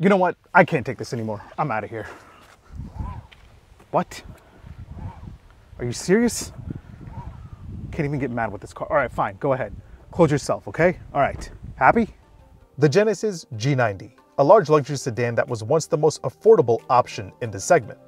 you know what? I can't take this anymore. I'm out of here. What? Are you serious? Can't even get mad with this car. All right, fine, go ahead. Close yourself, okay? All right, happy? The Genesis G90, a large luxury sedan that was once the most affordable option in the segment.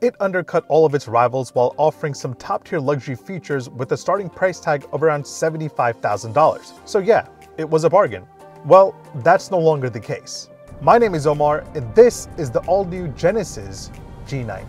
It undercut all of its rivals while offering some top-tier luxury features with a starting price tag of around $75,000. So yeah, it was a bargain. Well, that's no longer the case. My name is Omar and this is the all-new Genesis G90.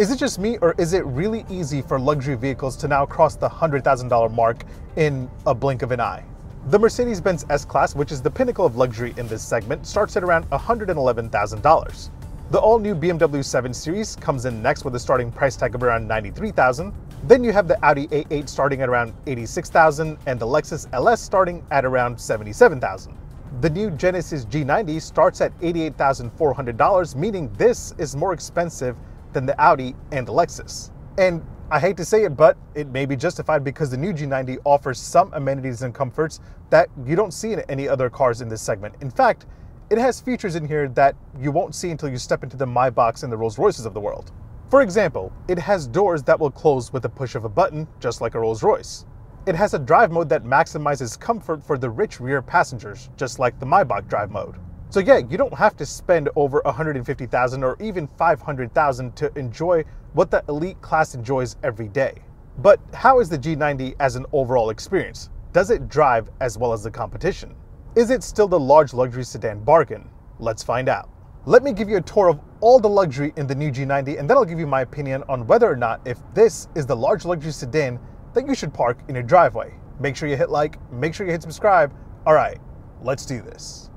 Is it just me or is it really easy for luxury vehicles to now cross the $100,000 mark in a blink of an eye? The Mercedes-Benz S-Class, which is the pinnacle of luxury in this segment, starts at around $111,000. The all-new BMW 7 Series comes in next with a starting price tag of around $93,000. Then you have the Audi A8 starting at around $86,000 and the Lexus LS starting at around $77,000. The new Genesis G90 starts at $88,400, meaning this is more expensive than the Audi and the Lexus. And I hate to say it, but it may be justified because the new G90 offers some amenities and comforts that you don't see in any other cars in this segment. In fact, it has features in here that you won't see until you step into the My Box and the Rolls Royces of the world. For example, it has doors that will close with a push of a button, just like a Rolls Royce. It has a drive mode that maximizes comfort for the rich rear passengers, just like the Maybach drive mode. So yeah, you don't have to spend over 150,000 or even 500,000 to enjoy what the elite class enjoys every day. But how is the G90 as an overall experience? Does it drive as well as the competition? Is it still the large luxury sedan bargain? Let's find out. Let me give you a tour of all the luxury in the new G90 and then I'll give you my opinion on whether or not if this is the large luxury sedan that you should park in your driveway. Make sure you hit like, make sure you hit subscribe. All right, let's do this.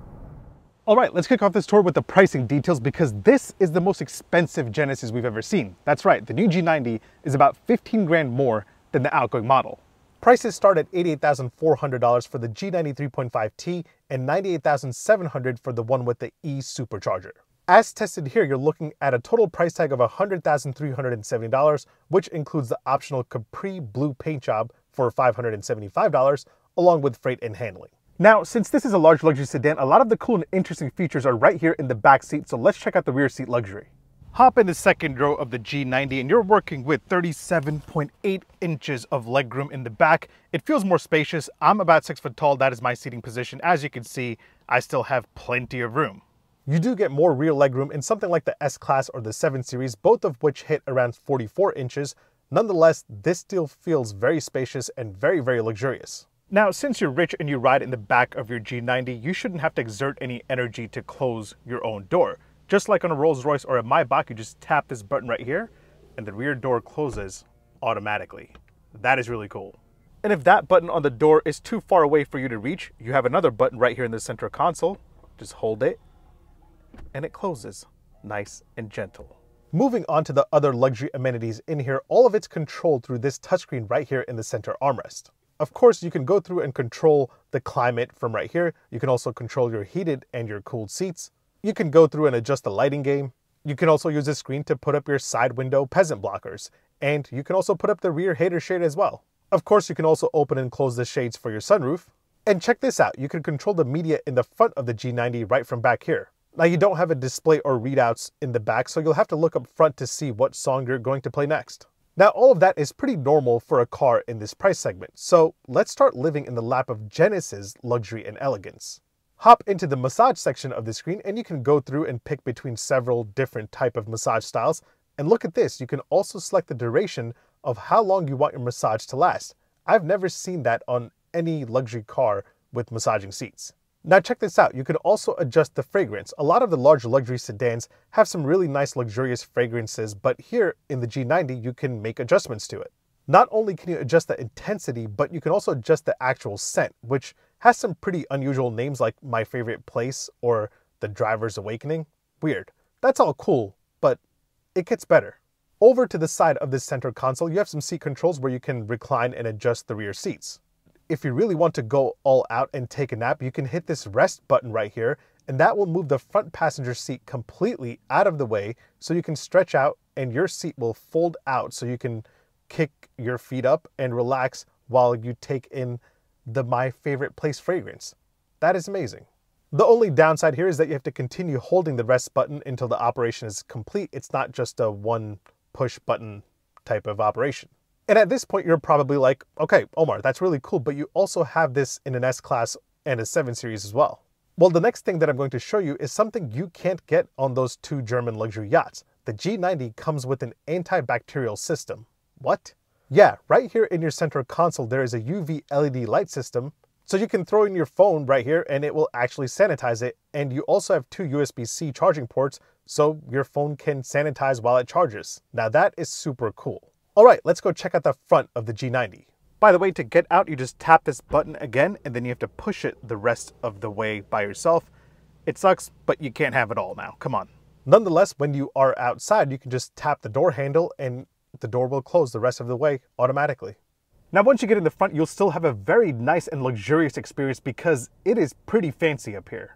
All right, let's kick off this tour with the pricing details because this is the most expensive Genesis we've ever seen. That's right, the new G90 is about 15 grand more than the outgoing model. Prices start at $88,400 for the G90 3.5T and $98,700 for the one with the E supercharger. As tested here, you're looking at a total price tag of $100,370, which includes the optional Capri blue paint job for $575, along with freight and handling. Now, since this is a large luxury sedan, a lot of the cool and interesting features are right here in the back seat, so let's check out the rear seat luxury. Hop in the second row of the G90 and you're working with 37.8 inches of legroom in the back. It feels more spacious. I'm about six foot tall. That is my seating position. As you can see, I still have plenty of room. You do get more rear legroom in something like the S-Class or the 7 Series, both of which hit around 44 inches. Nonetheless, this still feels very spacious and very, very luxurious. Now, since you're rich and you ride in the back of your G90, you shouldn't have to exert any energy to close your own door. Just like on a Rolls Royce or a Maybach, you just tap this button right here and the rear door closes automatically. That is really cool. And if that button on the door is too far away for you to reach, you have another button right here in the center console. Just hold it and it closes nice and gentle. Moving on to the other luxury amenities in here, all of it's controlled through this touchscreen right here in the center armrest. Of course, you can go through and control the climate from right here. You can also control your heated and your cooled seats. You can go through and adjust the lighting game. You can also use the screen to put up your side window peasant blockers. And you can also put up the rear hater shade as well. Of course, you can also open and close the shades for your sunroof. And check this out, you can control the media in the front of the G90 right from back here. Now you don't have a display or readouts in the back, so you'll have to look up front to see what song you're going to play next. Now, all of that is pretty normal for a car in this price segment, so let's start living in the lap of Genesis luxury and elegance. Hop into the massage section of the screen and you can go through and pick between several different type of massage styles. And look at this, you can also select the duration of how long you want your massage to last. I've never seen that on any luxury car with massaging seats. Now check this out, you could also adjust the fragrance. A lot of the large luxury sedans have some really nice luxurious fragrances, but here in the G90, you can make adjustments to it. Not only can you adjust the intensity, but you can also adjust the actual scent, which has some pretty unusual names like My Favorite Place or The Driver's Awakening. Weird. That's all cool, but it gets better. Over to the side of this center console, you have some seat controls where you can recline and adjust the rear seats if you really want to go all out and take a nap, you can hit this rest button right here, and that will move the front passenger seat completely out of the way so you can stretch out and your seat will fold out so you can kick your feet up and relax while you take in the My Favorite Place fragrance. That is amazing. The only downside here is that you have to continue holding the rest button until the operation is complete. It's not just a one push button type of operation. And at this point, you're probably like, okay, Omar, that's really cool, but you also have this in an S-Class and a 7 Series as well. Well, the next thing that I'm going to show you is something you can't get on those two German luxury yachts. The G90 comes with an antibacterial system. What? Yeah, right here in your center console, there is a UV LED light system, so you can throw in your phone right here and it will actually sanitize it. And you also have two USB-C charging ports, so your phone can sanitize while it charges. Now that is super cool. All right, let's go check out the front of the G90. By the way, to get out, you just tap this button again, and then you have to push it the rest of the way by yourself. It sucks, but you can't have it all now, come on. Nonetheless, when you are outside, you can just tap the door handle and the door will close the rest of the way automatically. Now, once you get in the front, you'll still have a very nice and luxurious experience because it is pretty fancy up here.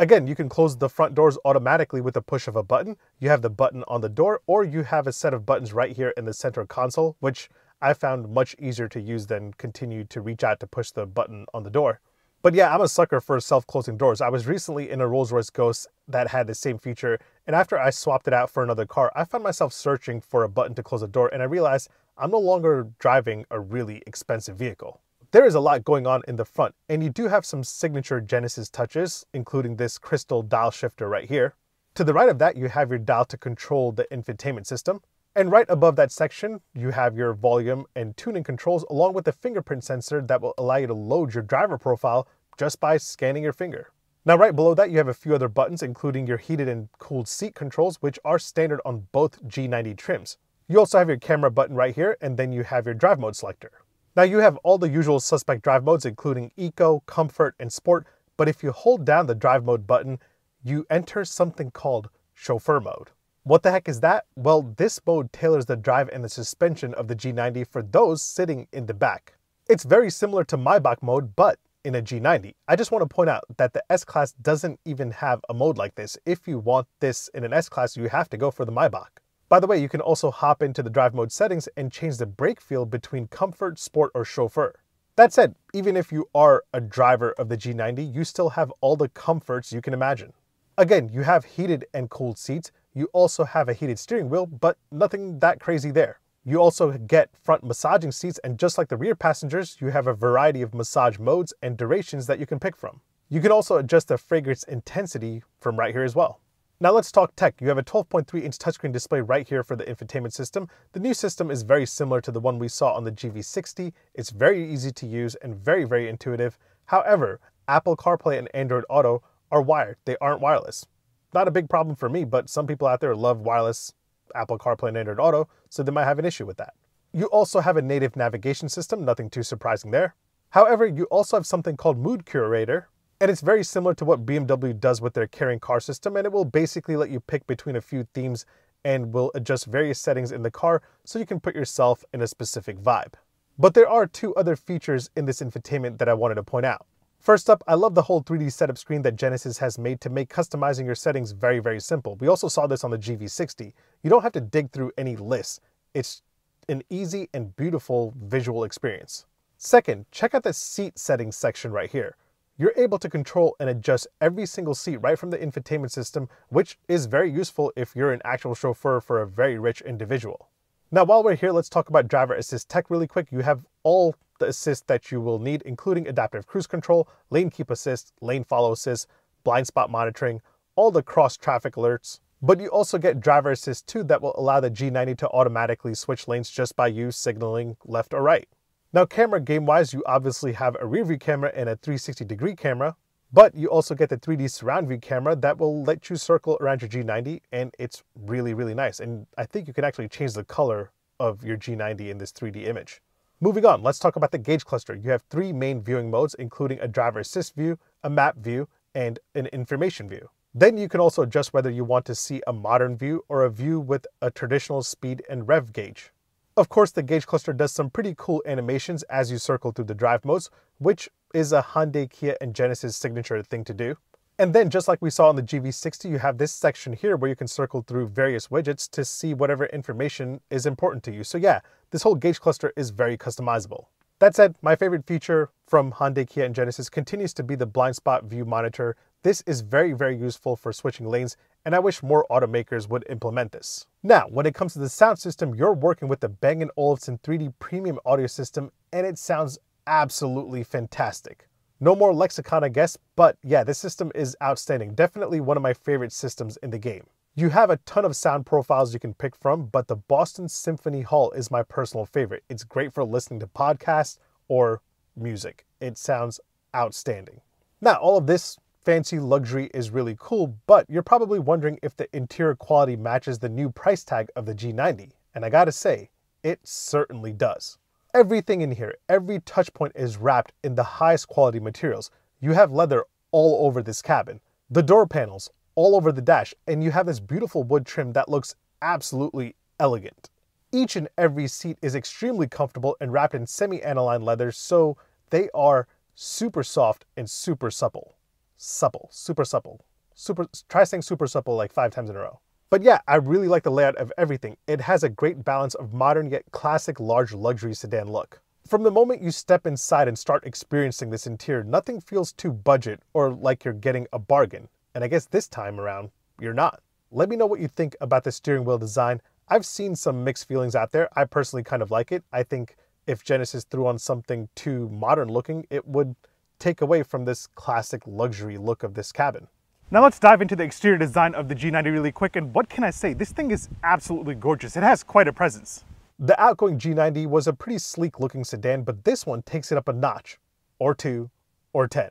Again, you can close the front doors automatically with the push of a button. You have the button on the door, or you have a set of buttons right here in the center console, which I found much easier to use than continue to reach out to push the button on the door. But yeah, I'm a sucker for self-closing doors. I was recently in a Rolls-Royce Ghost that had the same feature, and after I swapped it out for another car, I found myself searching for a button to close a door, and I realized I'm no longer driving a really expensive vehicle there is a lot going on in the front, and you do have some signature Genesis touches, including this crystal dial shifter right here. To the right of that, you have your dial to control the infotainment system, and right above that section, you have your volume and tuning controls along with a fingerprint sensor that will allow you to load your driver profile just by scanning your finger. Now right below that, you have a few other buttons, including your heated and cooled seat controls, which are standard on both G90 trims. You also have your camera button right here, and then you have your drive mode selector. Now you have all the usual suspect drive modes, including Eco, Comfort, and Sport, but if you hold down the drive mode button, you enter something called chauffeur mode. What the heck is that? Well, this mode tailors the drive and the suspension of the G90 for those sitting in the back. It's very similar to Maybach mode, but in a G90. I just want to point out that the S-Class doesn't even have a mode like this. If you want this in an S-Class, you have to go for the Maybach. By the way, you can also hop into the drive mode settings and change the brake feel between comfort, sport, or chauffeur. That said, even if you are a driver of the G90, you still have all the comforts you can imagine. Again, you have heated and cooled seats, you also have a heated steering wheel, but nothing that crazy there. You also get front massaging seats, and just like the rear passengers, you have a variety of massage modes and durations that you can pick from. You can also adjust the fragrance intensity from right here as well. Now let's talk tech. You have a 12.3 inch touchscreen display right here for the infotainment system. The new system is very similar to the one we saw on the GV60. It's very easy to use and very, very intuitive. However, Apple CarPlay and Android Auto are wired. They aren't wireless. Not a big problem for me, but some people out there love wireless Apple CarPlay and Android Auto, so they might have an issue with that. You also have a native navigation system, nothing too surprising there. However, you also have something called Mood Curator, and it's very similar to what BMW does with their caring car system, and it will basically let you pick between a few themes and will adjust various settings in the car so you can put yourself in a specific vibe. But there are two other features in this infotainment that I wanted to point out. First up, I love the whole 3D setup screen that Genesis has made to make customizing your settings very, very simple. We also saw this on the GV60. You don't have to dig through any lists. It's an easy and beautiful visual experience. Second, check out the seat settings section right here you're able to control and adjust every single seat right from the infotainment system, which is very useful if you're an actual chauffeur for a very rich individual. Now, while we're here, let's talk about driver assist tech really quick. You have all the assist that you will need, including adaptive cruise control, lane keep assist, lane follow assist, blind spot monitoring, all the cross traffic alerts, but you also get driver assist too that will allow the G90 to automatically switch lanes just by you signaling left or right. Now camera game wise, you obviously have a rear view camera and a 360 degree camera, but you also get the 3D surround view camera that will let you circle around your G90 and it's really, really nice. And I think you can actually change the color of your G90 in this 3D image. Moving on, let's talk about the gauge cluster. You have three main viewing modes, including a driver assist view, a map view, and an information view. Then you can also adjust whether you want to see a modern view or a view with a traditional speed and rev gauge. Of course, the gauge cluster does some pretty cool animations as you circle through the drive modes, which is a Hyundai, Kia, and Genesis signature thing to do. And then just like we saw in the GV60, you have this section here where you can circle through various widgets to see whatever information is important to you. So yeah, this whole gauge cluster is very customizable. That said, my favorite feature from Hyundai, Kia, and Genesis continues to be the blind spot view monitor. This is very, very useful for switching lanes and I wish more automakers would implement this. Now, when it comes to the sound system, you're working with the Bang & Olufsen 3D Premium Audio System, and it sounds absolutely fantastic. No more lexicon, I guess, but yeah, this system is outstanding. Definitely one of my favorite systems in the game. You have a ton of sound profiles you can pick from, but the Boston Symphony Hall is my personal favorite. It's great for listening to podcasts or music. It sounds outstanding. Now, all of this fancy luxury is really cool, but you're probably wondering if the interior quality matches the new price tag of the G90. And I gotta say, it certainly does. Everything in here, every touch point, is wrapped in the highest quality materials. You have leather all over this cabin, the door panels all over the dash, and you have this beautiful wood trim that looks absolutely elegant. Each and every seat is extremely comfortable and wrapped in semi-aniline leather, so they are super soft and super supple supple, super supple. Super, try saying super supple like five times in a row. But yeah, I really like the layout of everything. It has a great balance of modern yet classic large luxury sedan look. From the moment you step inside and start experiencing this interior, nothing feels too budget or like you're getting a bargain. And I guess this time around, you're not. Let me know what you think about the steering wheel design. I've seen some mixed feelings out there. I personally kind of like it. I think if Genesis threw on something too modern looking, it would take away from this classic luxury look of this cabin. Now let's dive into the exterior design of the G90 really quick and what can I say, this thing is absolutely gorgeous. It has quite a presence. The outgoing G90 was a pretty sleek looking sedan, but this one takes it up a notch, or two, or 10.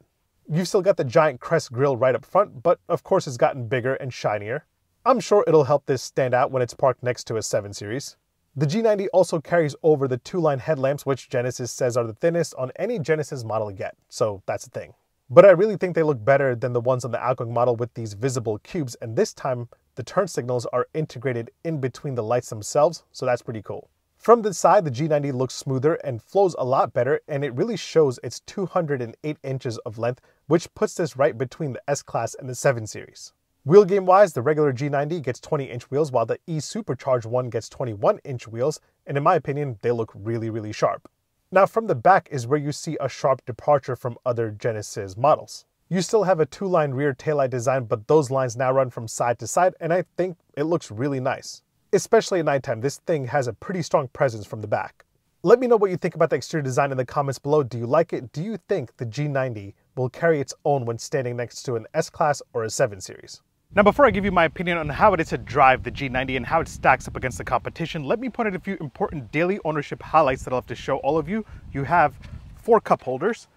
You've still got the giant crest grille right up front, but of course it's gotten bigger and shinier. I'm sure it'll help this stand out when it's parked next to a 7 Series. The G90 also carries over the two-line headlamps, which Genesis says are the thinnest on any Genesis model yet, so that's the thing. But I really think they look better than the ones on the outgoing model with these visible cubes, and this time, the turn signals are integrated in between the lights themselves, so that's pretty cool. From the side, the G90 looks smoother and flows a lot better, and it really shows its 208 inches of length, which puts this right between the S-Class and the 7 Series. Wheel game wise, the regular G90 gets 20 inch wheels while the E Supercharged one gets 21 inch wheels, and in my opinion, they look really, really sharp. Now from the back is where you see a sharp departure from other Genesis models. You still have a two-line rear taillight design, but those lines now run from side to side, and I think it looks really nice. Especially at nighttime, this thing has a pretty strong presence from the back. Let me know what you think about the exterior design in the comments below. Do you like it? Do you think the G90 will carry its own when standing next to an S-Class or a 7 Series? Now before I give you my opinion on how it is to drive the G90 and how it stacks up against the competition, let me point out a few important daily ownership highlights that I'll have to show all of you. You have four cup holders,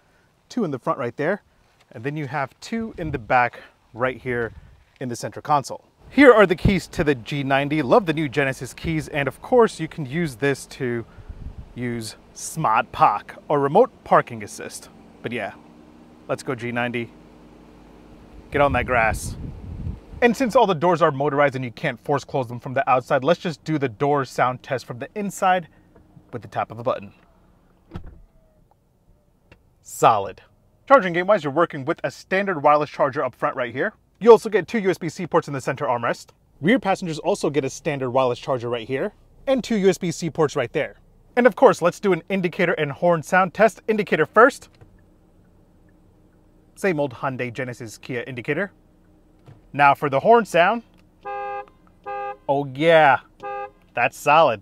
two in the front right there, and then you have two in the back right here in the center console. Here are the keys to the G90. Love the new Genesis keys. And of course you can use this to use Smart Park or remote parking assist. But yeah, let's go G90. Get on that grass. And since all the doors are motorized and you can't force close them from the outside, let's just do the door sound test from the inside with the tap of a button. Solid. Charging game wise, you're working with a standard wireless charger up front right here. You also get two USB-C ports in the center armrest. Rear passengers also get a standard wireless charger right here and two USB-C ports right there. And of course, let's do an indicator and horn sound test. Indicator first. Same old Hyundai Genesis Kia indicator. Now for the horn sound, oh yeah, that's solid.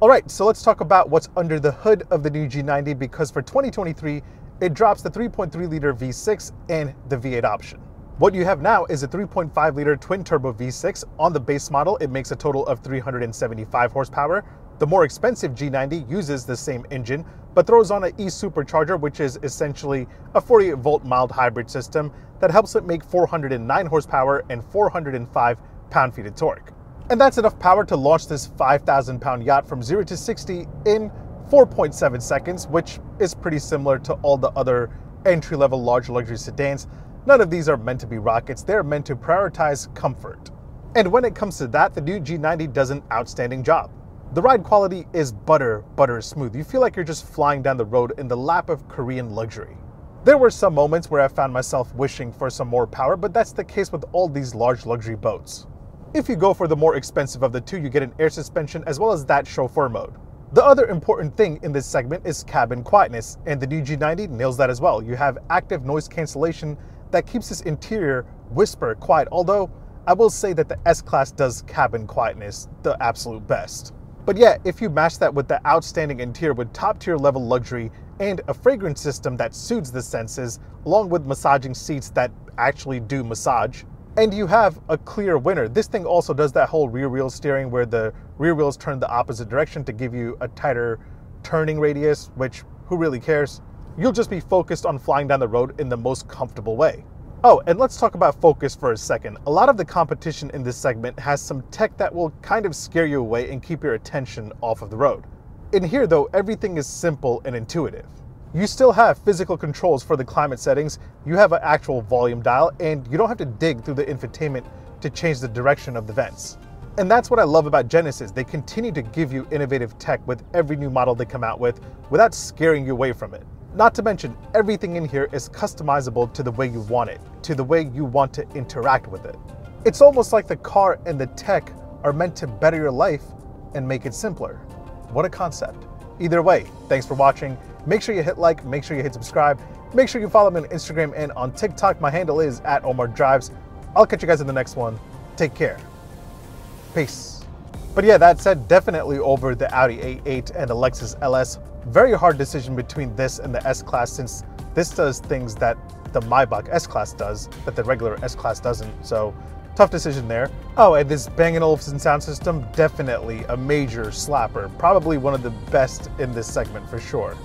All right, so let's talk about what's under the hood of the new G90 because for 2023, it drops the 3.3 liter V6 and the V8 option. What you have now is a 3.5 liter twin turbo V6. On the base model, it makes a total of 375 horsepower. The more expensive G90 uses the same engine, but throws on an e-supercharger, which is essentially a 48-volt mild hybrid system that helps it make 409 horsepower and 405 pound-feet of torque. And that's enough power to launch this 5,000 pound yacht from 0 to 60 in 4.7 seconds, which is pretty similar to all the other entry level large luxury sedans. None of these are meant to be rockets, they're meant to prioritize comfort. And when it comes to that, the new G90 does an outstanding job. The ride quality is butter, butter smooth. You feel like you're just flying down the road in the lap of Korean luxury. There were some moments where I found myself wishing for some more power, but that's the case with all these large luxury boats. If you go for the more expensive of the two, you get an air suspension as well as that chauffeur mode. The other important thing in this segment is cabin quietness, and the new G90 nails that as well. You have active noise cancellation that keeps this interior whisper quiet, although I will say that the S-Class does cabin quietness the absolute best. But yeah, if you match that with the outstanding interior with top tier level luxury and a fragrance system that soothes the senses, along with massaging seats that actually do massage, and you have a clear winner. This thing also does that whole rear wheel steering where the rear wheels turn the opposite direction to give you a tighter turning radius, which who really cares? You'll just be focused on flying down the road in the most comfortable way. Oh, and let's talk about focus for a second. A lot of the competition in this segment has some tech that will kind of scare you away and keep your attention off of the road. In here though, everything is simple and intuitive. You still have physical controls for the climate settings, you have an actual volume dial, and you don't have to dig through the infotainment to change the direction of the vents. And that's what I love about Genesis. They continue to give you innovative tech with every new model they come out with without scaring you away from it. Not to mention, everything in here is customizable to the way you want it, to the way you want to interact with it. It's almost like the car and the tech are meant to better your life and make it simpler. What a concept. Either way, thanks for watching. Make sure you hit like, make sure you hit subscribe, make sure you follow me on Instagram and on TikTok. My handle is at Omar Drives. I'll catch you guys in the next one. Take care. Peace. But yeah, that said, definitely over the Audi A8 and the Lexus LS very hard decision between this and the S-Class since this does things that the Maybach S-Class does that the regular S-Class doesn't, so tough decision there. Oh, and this Bang & Olufsen sound system, definitely a major slapper, probably one of the best in this segment for sure.